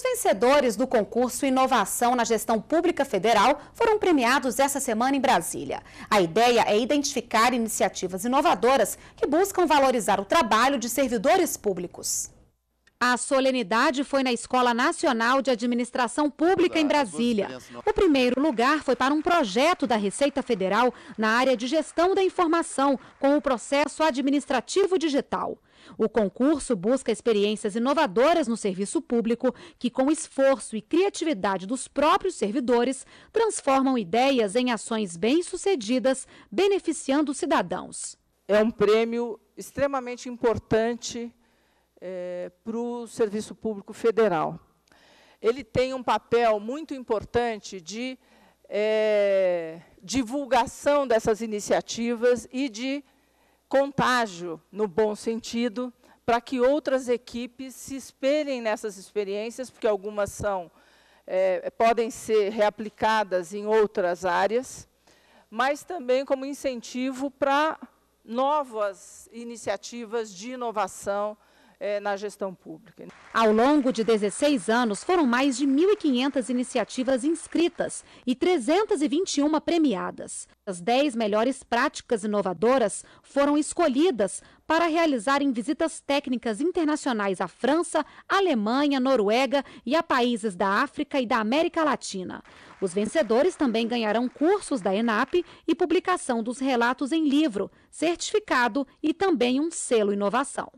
Os vencedores do concurso Inovação na Gestão Pública Federal foram premiados essa semana em Brasília. A ideia é identificar iniciativas inovadoras que buscam valorizar o trabalho de servidores públicos. A solenidade foi na Escola Nacional de Administração Pública em é Brasília. O primeiro lugar foi para um projeto da Receita Federal na área de gestão da informação com o processo administrativo digital. O concurso busca experiências inovadoras no serviço público que, com esforço e criatividade dos próprios servidores, transformam ideias em ações bem-sucedidas, beneficiando cidadãos. É um prêmio extremamente importante é, para o Serviço Público Federal. Ele tem um papel muito importante de é, divulgação dessas iniciativas e de contágio, no bom sentido, para que outras equipes se espelhem nessas experiências, porque algumas são é, podem ser reaplicadas em outras áreas, mas também como incentivo para novas iniciativas de inovação, é, na gestão pública. Ao longo de 16 anos, foram mais de 1.500 iniciativas inscritas e 321 premiadas. As 10 melhores práticas inovadoras foram escolhidas para realizarem visitas técnicas internacionais à França, Alemanha, Noruega e a países da África e da América Latina. Os vencedores também ganharão cursos da ENAP e publicação dos relatos em livro, certificado e também um selo inovação.